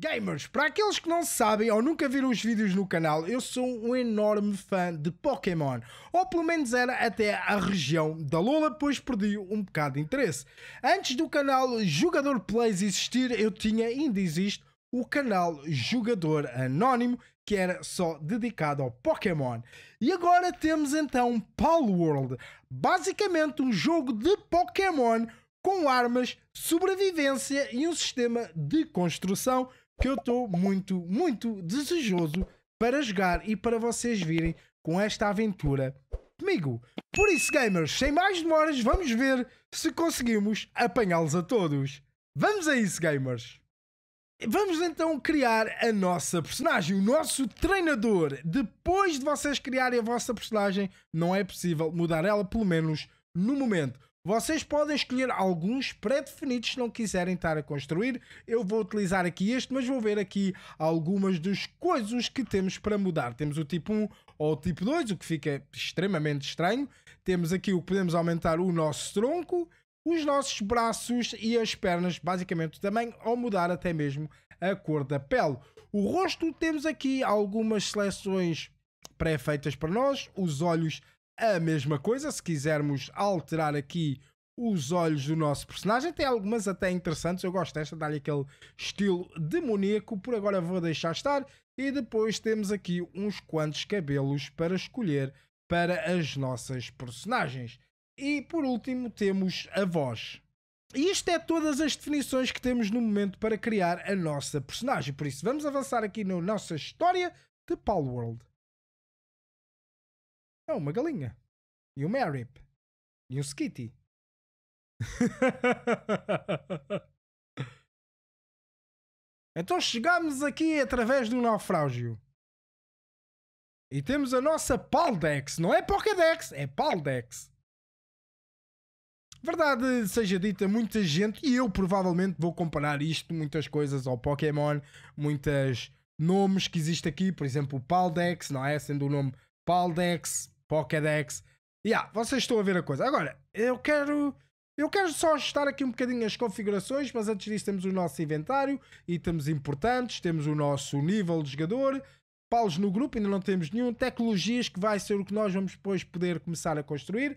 Gamers, para aqueles que não sabem ou nunca viram os vídeos no canal, eu sou um enorme fã de Pokémon. Ou pelo menos era até a região da Lola, pois perdi um bocado de interesse. Antes do canal Jogador Plays existir, eu tinha, ainda existe, o canal Jogador Anónimo, que era só dedicado ao Pokémon. E agora temos então Pal World, basicamente um jogo de Pokémon com armas, sobrevivência e um sistema de construção que eu estou muito, muito desejoso para jogar e para vocês virem com esta aventura comigo. Por isso, gamers, sem mais demoras, vamos ver se conseguimos apanhá-los a todos. Vamos a isso, gamers! Vamos então criar a nossa personagem, o nosso treinador. Depois de vocês criarem a vossa personagem, não é possível mudar ela, pelo menos no momento. Vocês podem escolher alguns pré-definidos se não quiserem estar a construir. Eu vou utilizar aqui este, mas vou ver aqui algumas das coisas que temos para mudar. Temos o tipo 1 ou o tipo 2, o que fica extremamente estranho. Temos aqui o que podemos aumentar o nosso tronco, os nossos braços e as pernas, basicamente também, ou mudar até mesmo a cor da pele. O rosto, temos aqui algumas seleções pré-feitas para nós. Os olhos a mesma coisa. Se quisermos alterar aqui os olhos do nosso personagem, tem algumas até interessantes. Eu gosto desta, dá-lhe aquele estilo demoníaco. Por agora vou deixar estar. E depois temos aqui uns quantos cabelos para escolher para as nossas personagens. E por último temos a voz. E isto é todas as definições que temos no momento para criar a nossa personagem. Por isso, vamos avançar aqui na nossa história de Palworld. É uma galinha. E um Marip. E um Skitty. então chegamos aqui através de um naufrágio. E temos a nossa Paldex. Não é Pokédex, é Paldex. Verdade seja dita, muita gente, e eu provavelmente vou comparar isto, muitas coisas ao Pokémon, muitos nomes que existem aqui, por exemplo, o Paldex, não é? Sendo o nome Paldex, Pokédex. Yeah, vocês estão a ver a coisa. Agora, eu quero. Eu quero só ajustar aqui um bocadinho as configurações, mas antes disso temos o nosso inventário, itens importantes, temos o nosso nível de jogador, paus no grupo, ainda não temos nenhum, tecnologias que vai ser o que nós vamos depois poder começar a construir,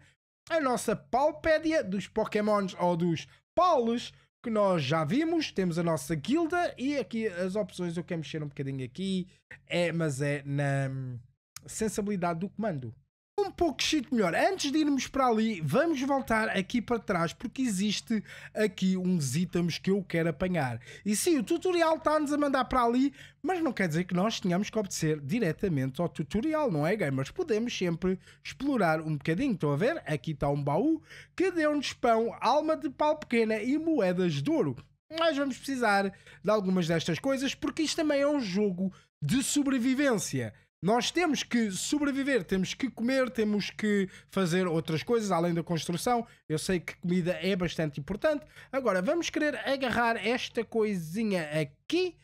a nossa palpédia dos pokémons ou dos paulos que nós já vimos, temos a nossa guilda e aqui as opções eu quero mexer um bocadinho aqui, é, mas é na hum, sensibilidade do comando um pouco chique melhor. Antes de irmos para ali, vamos voltar aqui para trás, porque existe aqui uns itens que eu quero apanhar. E sim, o tutorial está-nos a mandar para ali, mas não quer dizer que nós tenhamos que obedecer diretamente ao tutorial, não é, gamers? Podemos sempre explorar um bocadinho. Estão a ver? Aqui está um baú que deu-nos pão, alma de pau pequena e moedas de ouro. Nós vamos precisar de algumas destas coisas, porque isto também é um jogo de sobrevivência. Nós temos que sobreviver, temos que comer, temos que fazer outras coisas além da construção. Eu sei que comida é bastante importante. Agora, vamos querer agarrar esta coisinha aqui.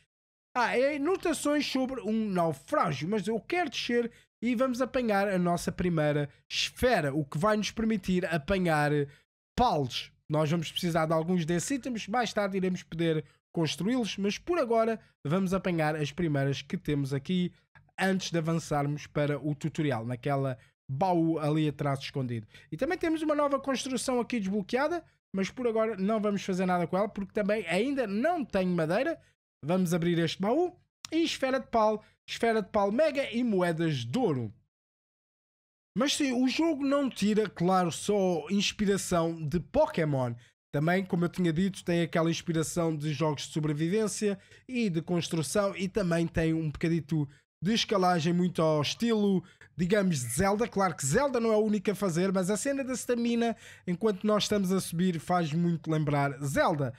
Ah, é notações sobre um naufrágio, mas eu quero descer e vamos apanhar a nossa primeira esfera, o que vai nos permitir apanhar palos. Nós vamos precisar de alguns desses itens, mais tarde iremos poder construí-los, mas por agora vamos apanhar as primeiras que temos aqui antes de avançarmos para o tutorial, naquela baú ali atrás escondido. E também temos uma nova construção aqui desbloqueada, mas por agora não vamos fazer nada com ela, porque também ainda não tenho madeira. Vamos abrir este baú. E esfera de pau, esfera de pau mega e moedas de ouro. Mas sim, o jogo não tira, claro, só inspiração de Pokémon. Também, como eu tinha dito, tem aquela inspiração de jogos de sobrevivência e de construção e também tem um bocadito de escalagem muito ao estilo, digamos, de Zelda. Claro que Zelda não é a única a fazer, mas a cena da stamina, enquanto nós estamos a subir, faz muito lembrar Zelda.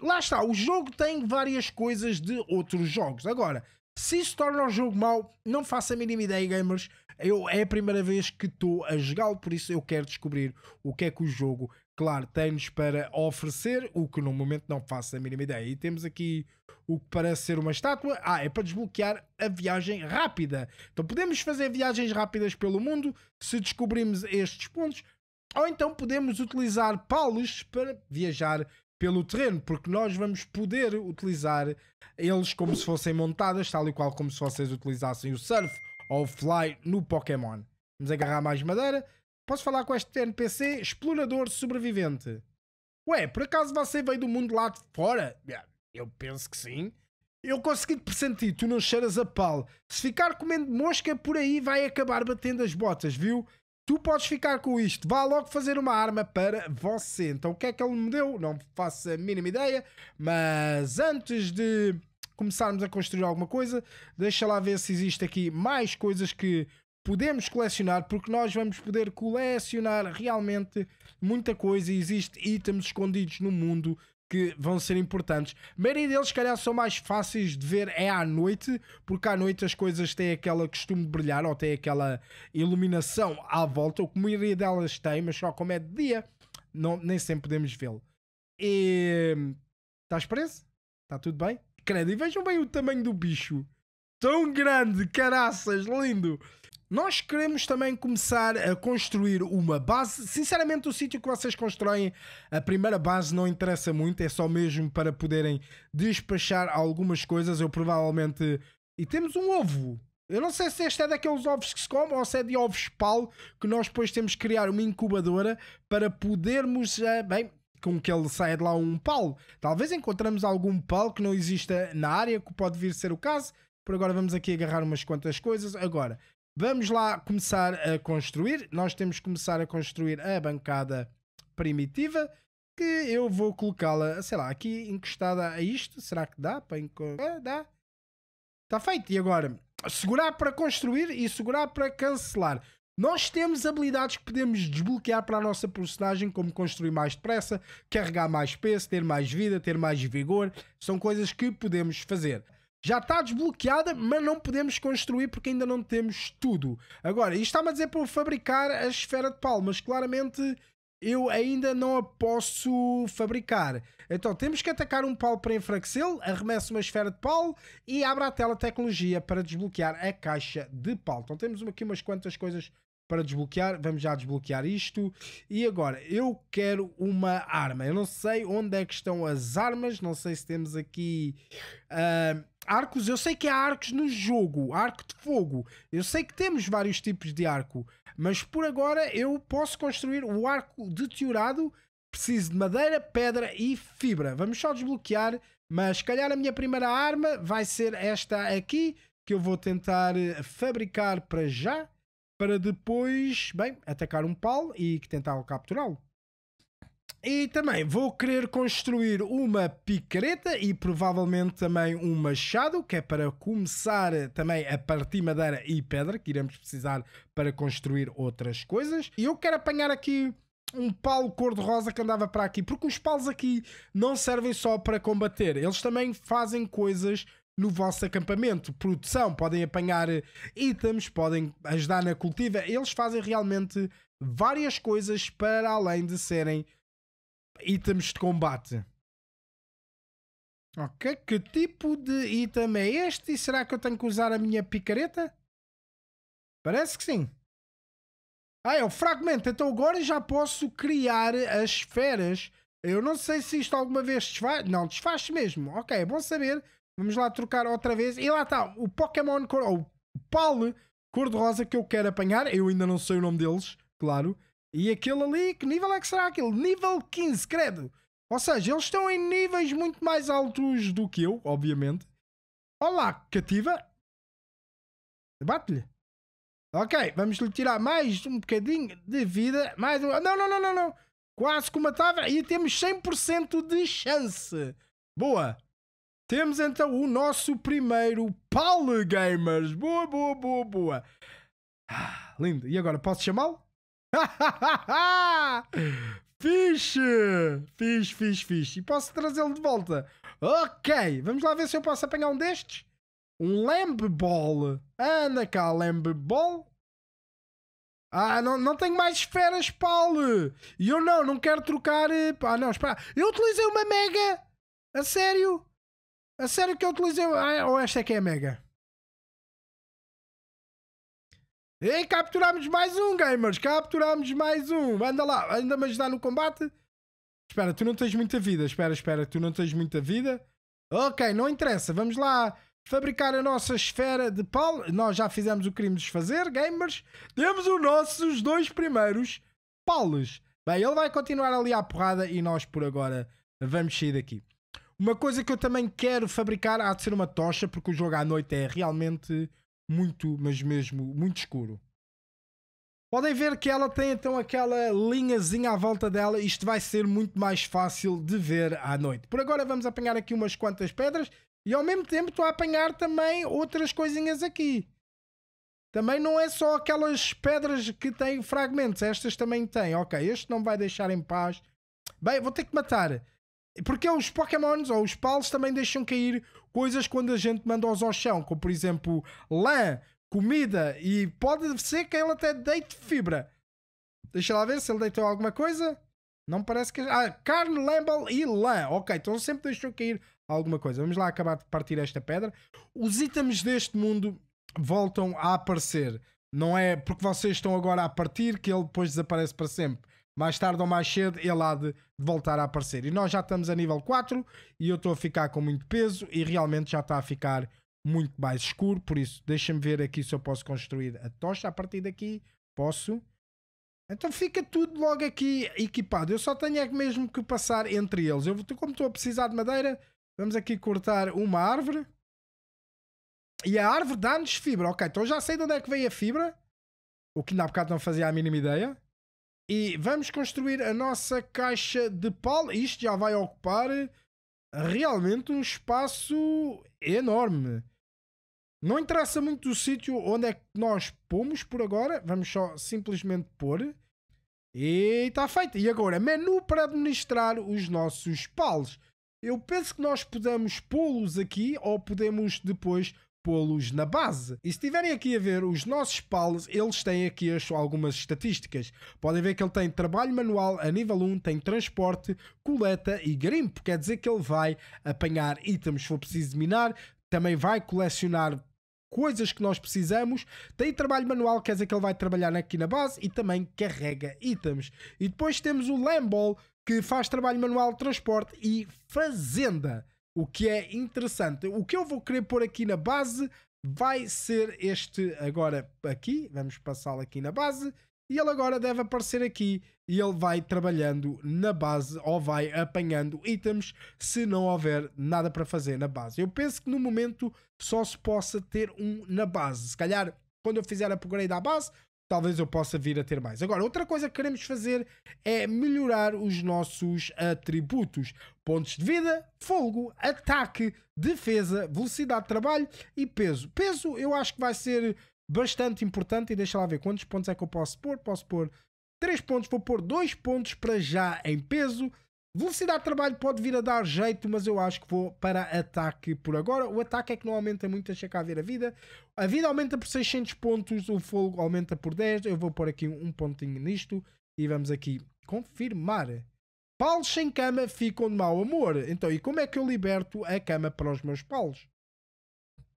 Lá está, o jogo tem várias coisas de outros jogos. Agora, se isso torna o jogo mau, não faço a mínima ideia, gamers. Eu, é a primeira vez que estou a jogá-lo, por isso eu quero descobrir o que é que o jogo claro, tem-nos para oferecer, o que no momento não faço a mínima ideia. E temos aqui o que parece ser uma estátua. Ah, é para desbloquear a viagem rápida. Então podemos fazer viagens rápidas pelo mundo se descobrimos estes pontos, ou então podemos utilizar palos para viajar pelo terreno, porque nós vamos poder utilizar eles como se fossem montadas, tal e qual como se vocês utilizassem o surf ou o fly no Pokémon. Vamos agarrar mais madeira Posso falar com este NPC explorador sobrevivente? Ué, por acaso você veio do mundo lá de fora? Eu penso que sim. Eu consegui te pressentir, tu não cheiras a pau. Se ficar comendo mosca por aí, vai acabar batendo as botas, viu? Tu podes ficar com isto. Vá logo fazer uma arma para você. Então, o que é que ele me deu? Não faço a mínima ideia. Mas antes de começarmos a construir alguma coisa, deixa lá ver se existe aqui mais coisas que podemos colecionar, porque nós vamos poder colecionar realmente muita coisa. Existem itens escondidos no mundo que vão ser importantes. A maioria deles, se calhar, são mais fáceis de ver é à noite, porque à noite as coisas têm aquela costume de brilhar ou têm aquela iluminação à volta, o que a maioria delas tem, mas só como é de dia, não, nem sempre podemos vê-lo. E. Estás preso? Está tudo bem? Credo, e vejam bem o tamanho do bicho. Tão grande, caraças, lindo! Nós queremos também começar a construir uma base. Sinceramente, o sítio que vocês constroem, a primeira base não interessa muito, é só mesmo para poderem despachar algumas coisas. Eu provavelmente. E temos um ovo. Eu não sei se este é daqueles ovos que se come ou se é de ovos pau, que nós depois temos que criar uma incubadora para podermos. Eh, bem, com que ele saia de lá um pau. Talvez encontremos algum pau que não exista na área, que pode vir ser o caso. Por agora vamos aqui agarrar umas quantas coisas. Agora, Vamos lá começar a construir. Nós temos que começar a construir a bancada primitiva que eu vou colocá-la, sei lá, aqui encostada a isto. Será que dá para encostar? É, dá. Está feito. E agora, segurar para construir e segurar para cancelar. Nós temos habilidades que podemos desbloquear para a nossa personagem, como construir mais depressa, carregar mais peso, ter mais vida, ter mais vigor. São coisas que podemos fazer já está desbloqueada, mas não podemos construir porque ainda não temos tudo. Agora, isto está-me a dizer para eu fabricar a esfera de palmas. Claramente eu ainda não a posso fabricar. Então temos que atacar um pau para enfraquecê-lo, arremesso uma esfera de pau e abra a tela tecnologia para desbloquear a caixa de pau. Então temos aqui umas quantas coisas para desbloquear. Vamos já desbloquear isto. E agora, eu quero uma arma. Eu não sei onde é que estão as armas. Não sei se temos aqui uh, Arcos, eu sei que há arcos no jogo, arco de fogo. Eu sei que temos vários tipos de arco, mas por agora eu posso construir o arco deteriorado. Preciso de madeira, pedra e fibra. Vamos só desbloquear, mas se calhar a minha primeira arma vai ser esta aqui, que eu vou tentar eh, fabricar para já, para depois, bem, atacar um pau e tentar capturá-lo. E também vou querer construir uma picareta e provavelmente também um machado, que é para começar também a partir madeira e pedra, que iremos precisar para construir outras coisas. E eu quero apanhar aqui um palo cor-de-rosa que andava para aqui, porque os palos aqui não servem só para combater, eles também fazem coisas no vosso acampamento. Produção, podem apanhar itens, podem ajudar na cultiva, eles fazem realmente várias coisas para além de serem itens de combate. Ok, que tipo de item é este? E será que eu tenho que usar a minha picareta? Parece que sim. Ah, é o fragmento. Então agora já posso criar as esferas. Eu não sei se isto alguma vez desfaz. Não, desfaz mesmo. Ok, é bom saber. Vamos lá trocar outra vez. E lá está, o Pokémon cor... ou o Pal cor-de-rosa que eu quero apanhar. Eu ainda não sei o nome deles, claro. E aquele ali, que nível é que será aquele Nível 15, credo. Ou seja, eles estão em níveis muito mais altos do que eu, obviamente. Olá, cativa. Bate-lhe. Ok, vamos lhe tirar mais um bocadinho de vida. Mais um. Não, não, não, não, não. Quase que matava. E temos 100% de chance. Boa. Temos então o nosso primeiro Paulo Gamers. Boa, boa, boa, boa. Ah, lindo. E agora, posso chamá-lo? fixe! Fixe, fixe, fixe. E posso trazê-lo de volta. Ok, vamos lá ver se eu posso apanhar um destes. Um lamb ball. Anda cá, lamb ball. Ah, não, não tenho mais esferas, Paulo. E eu não, não quero trocar. Ah, não, espera. Eu utilizei uma mega. A sério? A sério que eu utilizei. Ah, ou esta é que é a mega? E capturámos mais um, gamers! Capturámos mais um! Anda lá, anda-me ajudar no combate. Espera, tu não tens muita vida. Espera, espera, tu não tens muita vida. Ok, não interessa. Vamos lá fabricar a nossa esfera de pau. Nós já fizemos o que queríamos fazer, gamers. Temos os nossos dois primeiros paus. Bem, ele vai continuar ali à porrada e nós por agora vamos sair daqui. Uma coisa que eu também quero fabricar há de ser uma tocha, porque o jogo à noite é realmente muito, mas mesmo muito escuro. Podem ver que ela tem então aquela linhazinha à volta dela. Isto vai ser muito mais fácil de ver à noite. Por agora vamos apanhar aqui umas quantas pedras e ao mesmo tempo estou a apanhar também outras coisinhas aqui. Também não é só aquelas pedras que têm fragmentos. Estas também têm. Ok, este não vai deixar em paz. Bem, vou ter que matar porque é os Pokémons ou os Pals também deixam cair coisas quando a gente manda-os ao chão, como por exemplo lã, comida e pode ser que ele até deite fibra. Deixa lá ver se ele deitou alguma coisa. Não parece que. Ah, carne, lambal e lã. Ok, então sempre deixou cair alguma coisa. Vamos lá acabar de partir esta pedra. Os itens deste mundo voltam a aparecer. Não é porque vocês estão agora a partir que ele depois desaparece para sempre mais tarde ou mais cedo ele há de voltar a aparecer. E nós já estamos a nível 4 e eu estou a ficar com muito peso e realmente já está a ficar muito mais escuro. Por isso, deixa-me ver aqui se eu posso construir a tocha. A partir daqui, posso. Então fica tudo logo aqui equipado. Eu só tenho é mesmo que passar entre eles. Eu, como estou a precisar de madeira, vamos aqui cortar uma árvore. E a árvore dá-nos fibra. Ok, então já sei de onde é que veio a fibra. O que ainda há bocado não fazia a mínima ideia. E vamos construir a nossa caixa de pau. Isto já vai ocupar eh, realmente um espaço enorme. Não interessa muito o sítio onde é que nós pomos por agora. Vamos só simplesmente pôr. E está feito. E agora, menu para administrar os nossos palos. Eu penso que nós podemos pô-los aqui ou podemos depois pô-los na base. E se estiverem aqui a ver os nossos PALs, eles têm aqui as, algumas estatísticas. Podem ver que ele tem trabalho manual a nível 1, tem transporte, coleta e grimpo. Quer dizer que ele vai apanhar itens se for preciso minar, também vai colecionar coisas que nós precisamos. Tem trabalho manual, quer dizer que ele vai trabalhar aqui na base e também carrega itens. E depois temos o Lambol, que faz trabalho manual, transporte e fazenda o que é interessante. O que eu vou querer pôr aqui na base vai ser este agora aqui. Vamos passá-lo aqui na base. E ele agora deve aparecer aqui e ele vai trabalhando na base ou vai apanhando itens se não houver nada para fazer na base. Eu penso que no momento só se possa ter um na base. Se calhar quando eu fizer upgrade à base talvez eu possa vir a ter mais. Agora, outra coisa que queremos fazer é melhorar os nossos atributos: pontos de vida, fogo, ataque, defesa, velocidade de trabalho e peso. Peso eu acho que vai ser bastante importante e deixa lá ver quantos pontos é que eu posso pôr. Posso pôr 3 pontos, vou pôr 2 pontos para já em peso. Velocidade de trabalho pode vir a dar jeito, mas eu acho que vou para ataque por agora. O ataque é que não aumenta muito, deixa cá ver a vida. A vida aumenta por 600 pontos, o fogo aumenta por 10. Eu vou pôr aqui um pontinho nisto e vamos aqui confirmar. Paulos sem cama ficam de mau amor. Então, e como é que eu liberto a cama para os meus paus?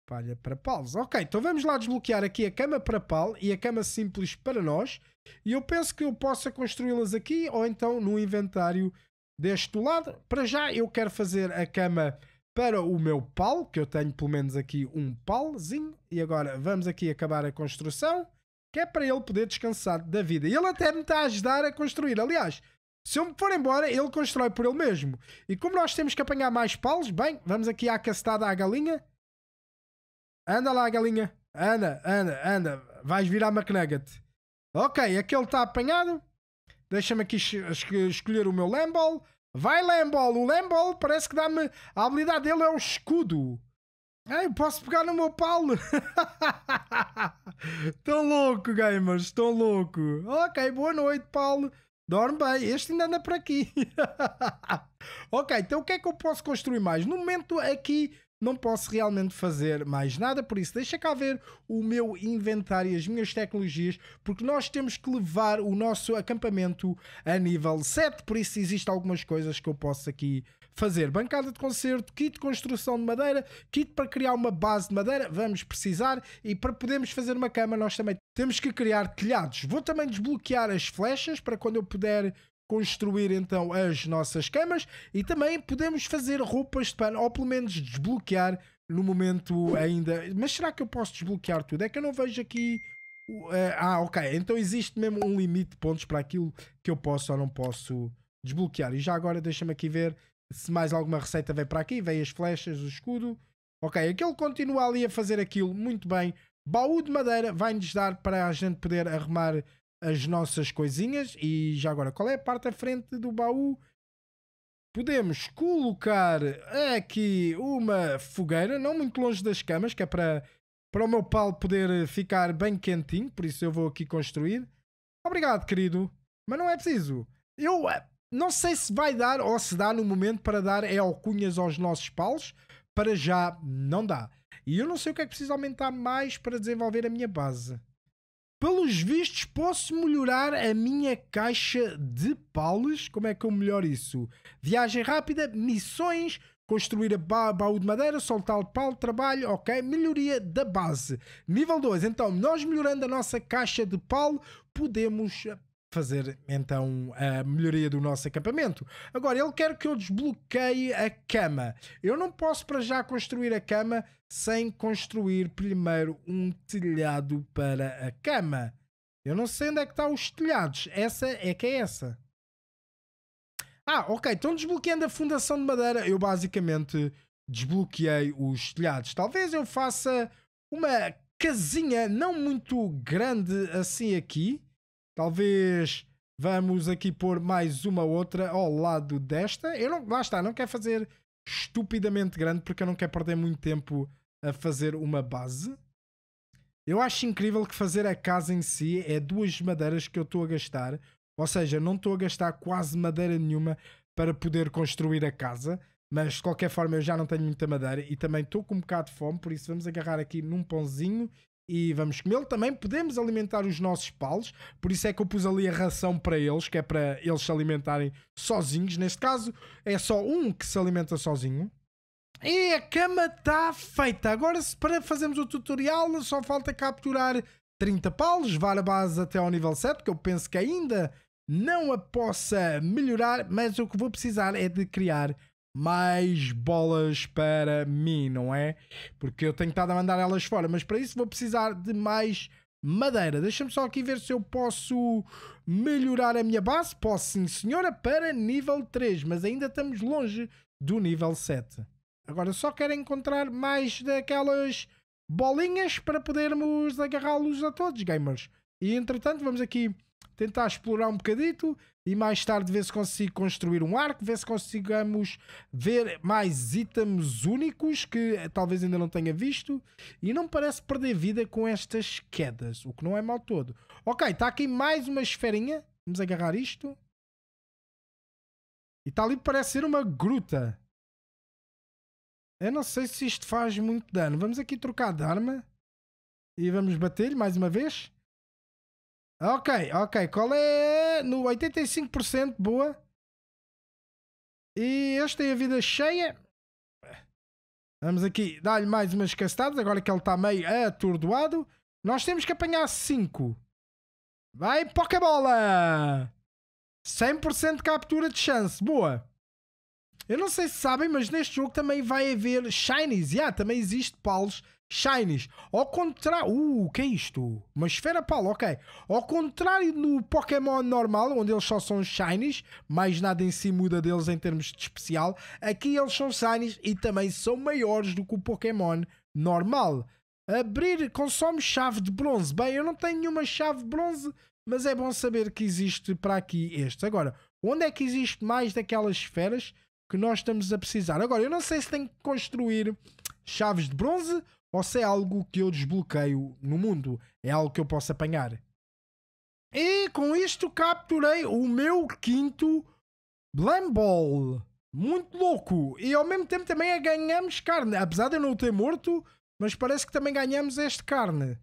Palha para paus. Ok, então vamos lá desbloquear aqui a cama para pau e a cama simples para nós. E eu penso que eu possa construí-las aqui ou então no inventário deste lado. Para já eu quero fazer a cama para o meu pau, que eu tenho pelo menos aqui um palzinho. E agora vamos aqui acabar a construção, que é para ele poder descansar da vida. E ele até me está a ajudar a construir. Aliás, se eu me for embora, ele constrói por ele mesmo. E como nós temos que apanhar mais paus, bem, vamos aqui à castada à galinha. Anda lá, galinha. Anda, anda, anda. Vais virar McNugget. Ok, aquele é está apanhado. Deixa-me aqui escolher o meu Lamball. Vai Lamball, o Lamball parece que dá-me. A habilidade dele é o escudo. eu posso pegar no meu Paulo tão louco, gamers, tão louco. Ok, boa noite, Paulo. Dorme bem, este ainda anda por aqui. ok, então o que é que eu posso construir mais? No momento aqui não posso realmente fazer mais nada. Por isso, deixa cá ver o meu inventário e as minhas tecnologias, porque nós temos que levar o nosso acampamento a nível 7. Por isso, existem algumas coisas que eu posso aqui fazer. Bancada de concerto, kit de construção de madeira, kit para criar uma base de madeira, vamos precisar. E para podermos fazer uma cama, nós também temos que criar telhados. Vou também desbloquear as flechas para quando eu puder construir então as nossas camas e também podemos fazer roupas de pano ou pelo menos desbloquear no momento ainda. Mas será que eu posso desbloquear tudo? É que eu não vejo aqui. Uh, ah, ok. Então existe mesmo um limite de pontos para aquilo que eu posso ou não posso desbloquear. E já agora deixa-me aqui ver se mais alguma receita vem para aqui. Vem as flechas, o escudo. Ok, aquele continua ali a fazer aquilo muito bem. Baú de madeira vai-nos dar para a gente poder arrumar as nossas coisinhas. E já agora, qual é a parte à frente do baú? Podemos colocar aqui uma fogueira, não muito longe das camas, que é para, para o meu pau poder ficar bem quentinho. Por isso eu vou aqui construir. Obrigado, querido. Mas não é preciso. Eu eh, não sei se vai dar ou se dá no momento para dar é alcunhas aos nossos paus Para já não dá. E eu não sei o que é que preciso aumentar mais para desenvolver a minha base. Pelos vistos, posso melhorar a minha caixa de paus. Como é que eu melhoro isso? Viagem rápida, missões, construir a ba baú de madeira, soltar o pau, trabalho, ok? Melhoria da base. Nível 2, então, nós melhorando a nossa caixa de pau, podemos fazer então a melhoria do nosso acampamento. Agora, ele quer que eu desbloqueie a cama. Eu não posso para já construir a cama sem construir primeiro um telhado para a cama. Eu não sei onde é que estão tá os telhados. Essa é que é essa. Ah, ok. Estão desbloqueando a fundação de madeira. Eu basicamente desbloqueei os telhados. Talvez eu faça uma casinha não muito grande assim aqui Talvez vamos aqui pôr mais uma outra ao lado desta. Eu não, lá está, não quero fazer estupidamente grande porque eu não quero perder muito tempo a fazer uma base. Eu acho incrível que fazer a casa em si é duas madeiras que eu estou a gastar. Ou seja, não estou a gastar quase madeira nenhuma para poder construir a casa. Mas de qualquer forma eu já não tenho muita madeira e também estou com um bocado de fome, por isso vamos agarrar aqui num pãozinho e vamos comê-lo. Também podemos alimentar os nossos palos, por isso é que eu pus ali a ração para eles, que é para eles se alimentarem sozinhos. Neste caso, é só um que se alimenta sozinho. E a cama está feita. Agora, para fazermos o tutorial, só falta capturar 30 palos, levar a base até ao nível 7, que eu penso que ainda não a possa melhorar, mas o que vou precisar é de criar mais bolas para mim, não é? Porque eu tenho estado a mandar elas fora, mas para isso vou precisar de mais madeira. Deixa-me só aqui ver se eu posso melhorar a minha base. Posso sim, senhora, para nível 3, mas ainda estamos longe do nível 7. Agora só quero encontrar mais daquelas bolinhas para podermos agarrá-los a todos, gamers. E entretanto, vamos aqui tentar explorar um bocadito e mais tarde ver se consigo construir um arco, ver se consigamos ver mais itens únicos que eh, talvez ainda não tenha visto e não parece perder vida com estas quedas, o que não é mal todo. Ok, está aqui mais uma esferinha, vamos agarrar isto. E está ali parece ser uma gruta. Eu não sei se isto faz muito dano. Vamos aqui trocar de arma. E vamos bater lhe mais uma vez. Ok, ok. Qual é? No 85% boa. E este tem a vida cheia. Vamos aqui dar-lhe mais umas castadas, agora que ele está meio atordoado. Nós temos que apanhar 5. Vai, Pokébola! 100% de captura de chance, boa. Eu não sei se sabem, mas neste jogo também vai haver Shinies. Yeah, também existe paus Shines. Ao contrário. Uh, que é isto? Uma esfera Paulo, ok. Ao contrário do Pokémon normal, onde eles só são Shines, mais nada em si muda deles em termos de especial, aqui eles são Shines e também são maiores do que o Pokémon normal. Abrir consome chave de bronze. Bem, eu não tenho nenhuma chave de bronze, mas é bom saber que existe para aqui este. Agora, onde é que existe mais daquelas esferas que nós estamos a precisar? Agora, eu não sei se tenho que construir chaves de bronze ou se é algo que eu desbloqueio no mundo, é algo que eu posso apanhar. E com isto capturei o meu quinto Blamball. Muito louco. E ao mesmo tempo também é ganhamos carne. Apesar de eu não ter morto, mas parece que também ganhamos este carne.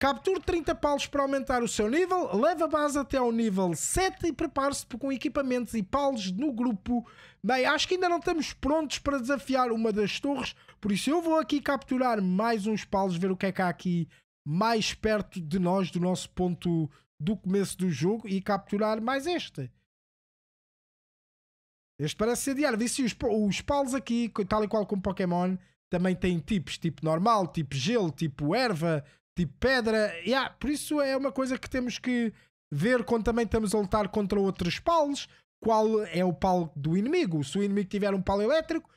Capture 30 palos para aumentar o seu nível, leva a base até ao nível 7 e prepare-se com equipamentos e palos no grupo. Bem, acho que ainda não estamos prontos para desafiar uma das torres, por isso eu vou aqui capturar mais uns palos, ver o que é que há aqui mais perto de nós, do nosso ponto do começo do jogo e capturar mais este. Este parece ser diário. Vê se os, os palos aqui, tal e qual como Pokémon, também têm tipos, tipo normal, tipo gelo, tipo erva, Tipo, pedra. Yeah, por isso é uma coisa que temos que ver quando também estamos a lutar contra outros paus. Qual é o pau do inimigo? Se o inimigo tiver um pau elétrico,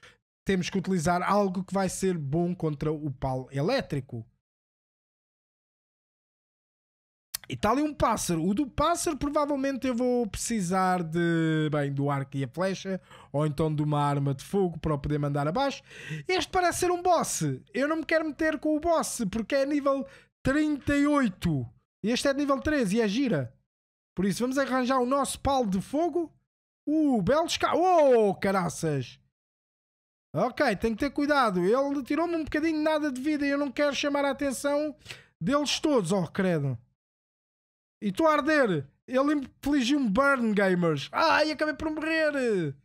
temos que utilizar algo que vai ser bom contra o pau elétrico. E está ali um pássaro. O do pássaro, provavelmente eu vou precisar de. Bem, do arco e a flecha. Ou então de uma arma de fogo para o poder mandar abaixo. Este parece ser um boss. Eu não me quero meter com o boss, porque é nível 38. E este é de nível 13 e é gira. Por isso, vamos arranjar o nosso palo de fogo. Uh, Bélgica. Oh, caraças. Ok, tenho que ter cuidado. Ele tirou-me um bocadinho de nada de vida e eu não quero chamar a atenção deles todos. Oh, credo. E estou a arder. Ele infligiu-me burn, gamers. Ai, acabei por morrer.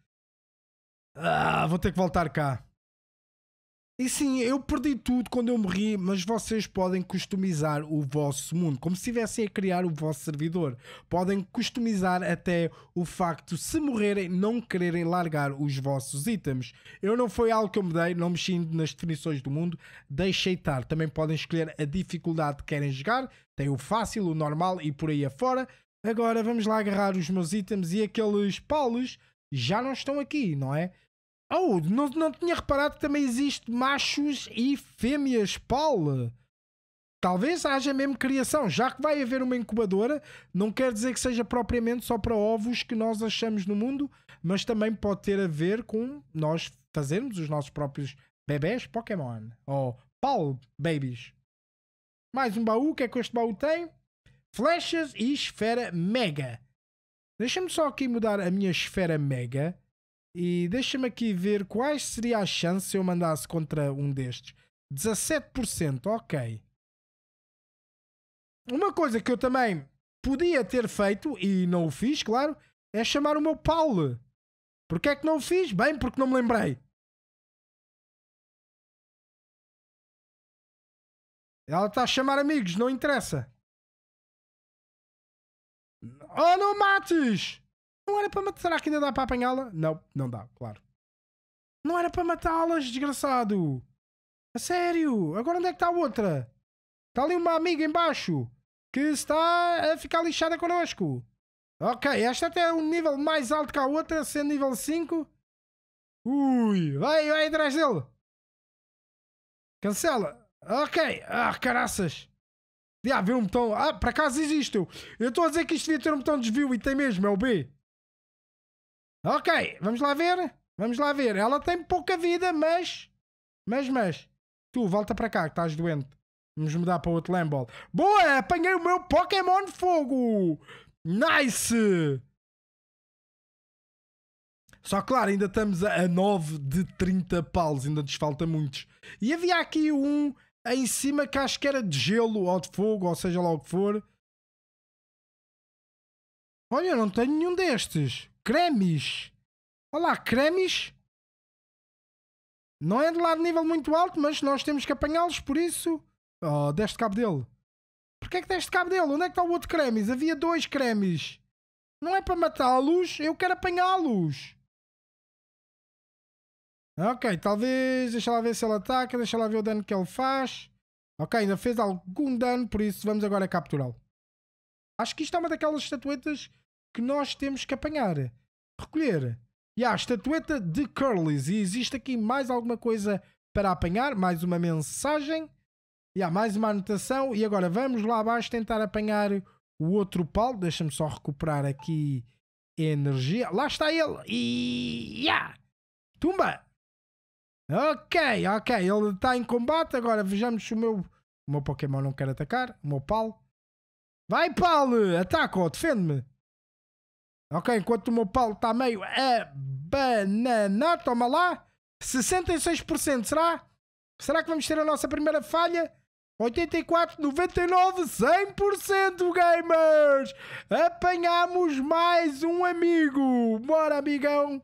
Ah, vou ter que voltar cá. E sim, eu perdi tudo quando eu morri, mas vocês podem customizar o vosso mundo, como se estivessem a criar o vosso servidor. Podem customizar até o facto se morrerem não quererem largar os vossos itens. Eu não foi algo que eu mudei, não mexi nas definições do mundo, deixei estar. Também podem escolher a dificuldade que querem jogar, tem o fácil, o normal e por aí afora. Agora vamos lá agarrar os meus itens e aqueles paus já não estão aqui, não é? Oh, não, não tinha reparado que também existe machos e fêmeas Paulo. Talvez haja mesmo criação, já que vai haver uma incubadora, não quer dizer que seja propriamente só para ovos que nós achamos no mundo, mas também pode ter a ver com nós fazermos os nossos próprios bebés Pokémon ou oh, Paul Babies. Mais um baú, o que é que este baú tem? Flechas e esfera mega. Deixa-me só aqui mudar a minha esfera mega e deixa-me aqui ver quais seria a chance se eu mandasse contra um destes. 17%, ok. Uma coisa que eu também podia ter feito e não o fiz, claro, é chamar o meu Paulo. Porquê é que não o fiz? Bem, porque não me lembrei. Ela está a chamar amigos, não interessa. Oh, não mates! Não era para matar. Será que ainda dá para apanhá-la? Não, não dá, claro. Não era para matá-las, desgraçado. A é sério. Agora onde é que está a outra? Está ali uma amiga embaixo que está a ficar lixada connosco. Ok, esta até é um nível mais alto que a outra, sendo nível 5. Ui, vai, vai atrás dele. Cancela. Ok. Ah, caraças. Devia haver um botão. Ah, para acaso existe. Eu estou a dizer que isto devia ter um botão de desvio e tem mesmo, é o B. Ok, vamos lá ver. Vamos lá ver. Ela tem pouca vida, mas. Mas, mas. Tu, volta para cá que estás doente. Vamos mudar para outro Lambol. Boa! Apanhei o meu Pokémon Fogo! Nice! Só claro, ainda estamos a 9 de 30 paus, ainda nos falta muitos. E havia aqui um em cima que acho que era de gelo ou de fogo, ou seja lá o que for. Olha, não tenho nenhum destes cremes. Olha lá, cremes. Não é de lá de nível muito alto, mas nós temos que apanhá-los, por isso. Oh, deste cabo dele. Porquê é que deste cabo dele? Onde é que está o outro cremes? Havia dois cremes. Não é para matá-los, eu quero apanhá-los. Ok, talvez. Deixa lá ver se ele ataca, deixa lá ver o dano que ele faz. Ok, ainda fez algum dano, por isso vamos agora capturá-lo. Acho que isto é uma daquelas estatuetas que nós temos que apanhar, recolher. E há a estatueta de Curlys. E existe aqui mais alguma coisa para apanhar, mais uma mensagem. E há mais uma anotação. E agora vamos lá abaixo tentar apanhar o outro pau. Deixa-me só recuperar aqui energia. Lá está ele. E. Yeah! Tumba! Ok, ok. Ele está em combate. Agora vejamos se o meu. O meu Pokémon não quer atacar. O meu pau. Vai, pau! Ataca-o, defende-me. Ok, enquanto o meu pau está meio a é banana, toma lá. 66%, será? Será que vamos ter a nossa primeira falha? 84, 99, 100% gamers! Apanhamos mais um amigo! Bora, amigão!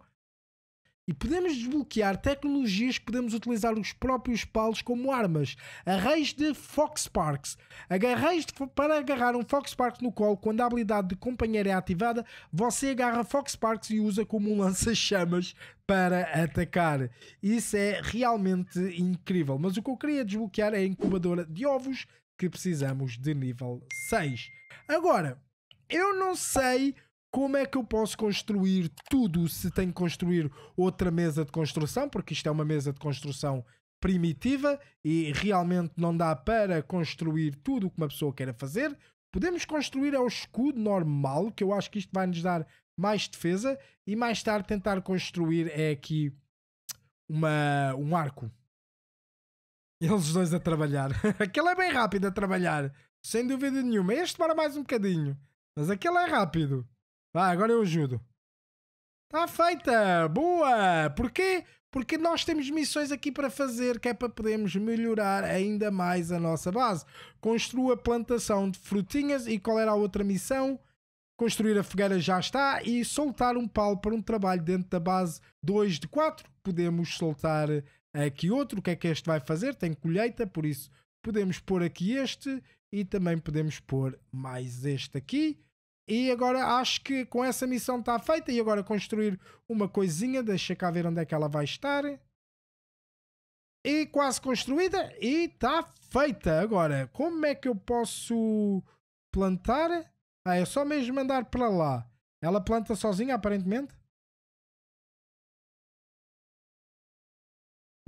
E podemos desbloquear tecnologias que podemos utilizar os próprios palos como armas. Arreios de Fox Parks. Agarreios de, para agarrar um Fox Parks no colo, quando a habilidade de companheiro é ativada, você agarra Fox Parks e usa como um lança-chamas para atacar. Isso é realmente incrível. Mas o que eu queria desbloquear é a incubadora de ovos, que precisamos de nível 6. Agora, eu não sei como é que eu posso construir tudo se tenho que construir outra mesa de construção? Porque isto é uma mesa de construção primitiva e realmente não dá para construir tudo o que uma pessoa queira fazer. Podemos construir ao escudo normal, que eu acho que isto vai nos dar mais defesa, e mais tarde tentar construir é aqui uma, um arco. Eles dois a trabalhar. aquele é bem rápido a trabalhar, sem dúvida nenhuma. Este demora mais um bocadinho, mas aquele é rápido. Vai, agora eu ajudo. Está feita! Boa! Porquê? Porque nós temos missões aqui para fazer, que é para podermos melhorar ainda mais a nossa base. Construa plantação de frutinhas e qual era a outra missão? Construir a fogueira já está e soltar um pau para um trabalho dentro da base 2 de 4. Podemos soltar aqui outro. O que é que este vai fazer? Tem colheita, por isso podemos pôr aqui este e também podemos pôr mais este aqui. E agora acho que com essa missão está feita. E agora construir uma coisinha, deixa cá ver onde é que ela vai estar. E quase construída e está feita. Agora, como é que eu posso plantar? Ah, é só mesmo mandar para lá. Ela planta sozinha, aparentemente.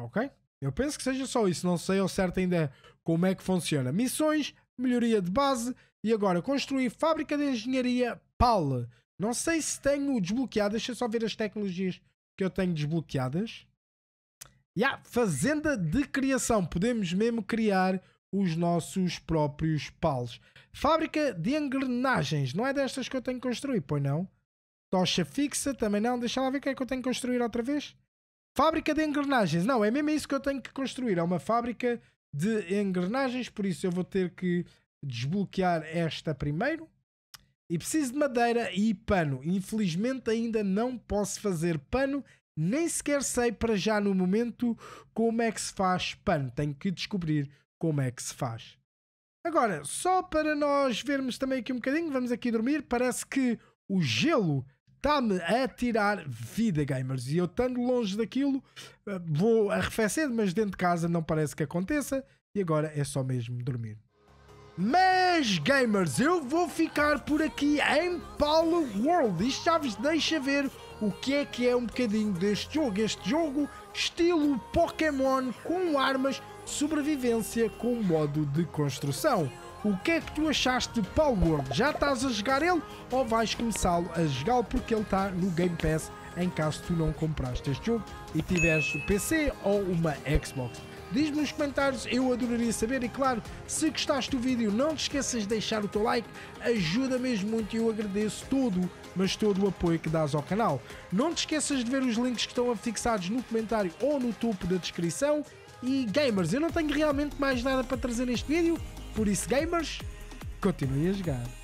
Ok? Eu penso que seja só isso. Não sei ao certo ainda como é que funciona. Missões, melhoria de base, e agora, construir fábrica de engenharia PAL. Não sei se tenho desbloqueadas. Deixa só ver as tecnologias que eu tenho desbloqueadas. E yeah, fazenda de criação. Podemos mesmo criar os nossos próprios PALs. Fábrica de engrenagens. Não é destas que eu tenho que construir, pois não? Tocha fixa, também não. Deixa lá ver o que é que eu tenho que construir outra vez. Fábrica de engrenagens. Não, é mesmo isso que eu tenho que construir. É uma fábrica de engrenagens, por isso eu vou ter que desbloquear esta primeiro. E preciso de madeira e pano. Infelizmente ainda não posso fazer pano. Nem sequer sei para já no momento como é que se faz pano. Tenho que descobrir como é que se faz. Agora, só para nós vermos também aqui um bocadinho, vamos aqui dormir. Parece que o gelo está-me a tirar vida, gamers. E eu estando longe daquilo, eh, vou arrefecer, mas dentro de casa não parece que aconteça. E agora é só mesmo dormir. Mas, gamers, eu vou ficar por aqui em Paulo World. Isto já vos deixa ver o que é que é um bocadinho deste jogo. Este jogo, estilo Pokémon, com armas, sobrevivência, com modo de construção. O que é que tu achaste de Paulo World? Já estás a jogar ele ou vais começá-lo a jogá-lo porque ele está no Game Pass em caso tu não compraste este jogo e tiveres o PC ou uma Xbox. Diz-me nos comentários, eu adoraria saber. E claro, se gostaste do vídeo, não te esqueças de deixar o teu like, ajuda mesmo muito e eu agradeço todo, mas todo o apoio que dás ao canal. Não te esqueças de ver os links que estão fixados no comentário ou no topo da descrição. E gamers, eu não tenho realmente mais nada para trazer neste vídeo, por isso gamers, continue a jogar.